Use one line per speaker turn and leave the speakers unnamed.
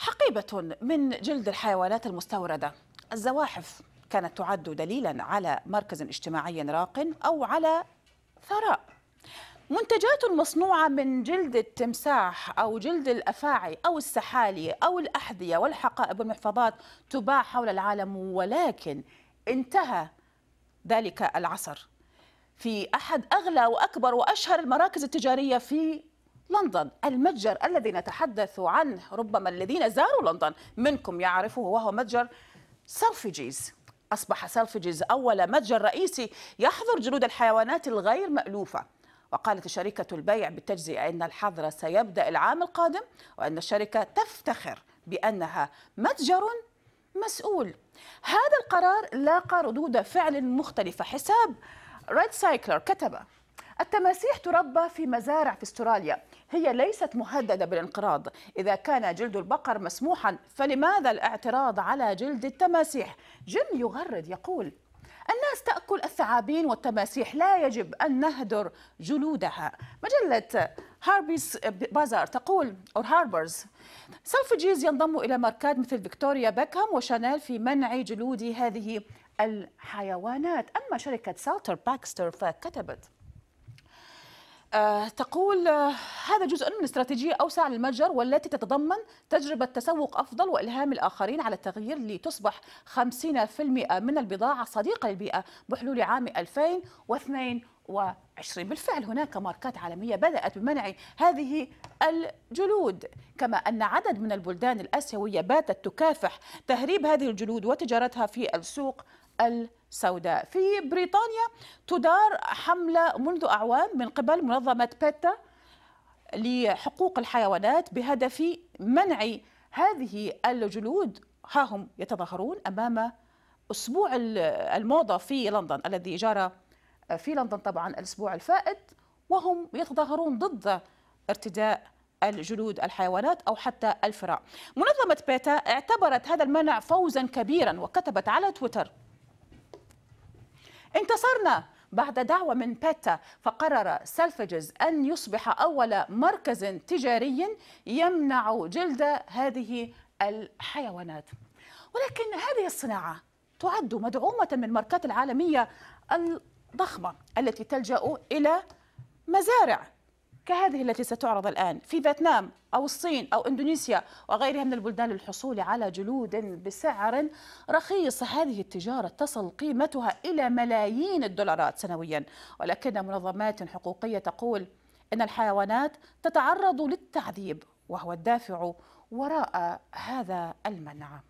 حقيبة من جلد الحيوانات المستوردة الزواحف كانت تعد دليلا على مركز اجتماعي راق أو على ثراء منتجات مصنوعة من جلد التمساح أو جلد الأفاعي أو السحالي أو الأحذية والحقائب والمحفظات تباع حول العالم ولكن انتهى ذلك العصر في أحد أغلى وأكبر وأشهر المراكز التجارية في لندن المتجر الذي نتحدث عنه ربما الذين زاروا لندن منكم يعرفه وهو متجر سلفيجيز أصبح سلفيجيز أول متجر رئيسي يحظر جلود الحيوانات الغير مألوفة وقالت شركة البيع بالتجزئة أن الحظر سيبدأ العام القادم وأن الشركة تفتخر بأنها متجر مسؤول هذا القرار لاقى ردود فعل مختلفة حساب ريد سايكلر كتب التماسيح تربى في مزارع في استراليا هي ليست مهدده بالانقراض اذا كان جلد البقر مسموحا فلماذا الاعتراض على جلد التماسيح جيم يغرد يقول الناس تاكل الثعابين والتماسيح لا يجب ان نهدر جلودها مجله هاربيز بازار تقول أو هاربرز سلفجيز ينضم إلى ماركات مثل فيكتوريا بيكهام وشانيل في منع جلود هذه الحيوانات أما شركة سالتر باكستر فكتبت آه، تقول آه، هذا جزء من استراتيجية أوسع للمتجر والتي تتضمن تجربة تسوق أفضل وإلهام الآخرين على التغيير لتصبح 50% من البضاعة صديقة للبيئة بحلول عام 2022 بالفعل هناك ماركات عالمية بدأت بمنع هذه الجلود كما أن عدد من البلدان الآسيوية باتت تكافح تهريب هذه الجلود وتجارتها في السوق الأسيوي سوداء في بريطانيا تدار حملة منذ أعوام من قبل منظمة بيتا لحقوق الحيوانات بهدف منع هذه الجلود ها هم يتظاهرون أمام أسبوع الموضة في لندن الذي جرى في لندن طبعا الأسبوع الفائت وهم يتظاهرون ضد ارتداء الجلود الحيوانات أو حتى الفراء منظمة بيتا اعتبرت هذا المنع فوزا كبيرا وكتبت على تويتر انتصرنا بعد دعوة من بيتا فقرر سلفجز أن يصبح أول مركز تجاري يمنع جلد هذه الحيوانات ولكن هذه الصناعة تعد مدعومة من الماركات العالمية الضخمة التي تلجأ إلى مزارع كهذه التي ستعرض الآن في فيتنام أو الصين أو إندونيسيا وغيرها من البلدان للحصول على جلود بسعر رخيص هذه التجارة تصل قيمتها إلى ملايين الدولارات سنويا ولكن منظمات حقوقية تقول إن الحيوانات تتعرض للتعذيب وهو الدافع وراء هذا المنع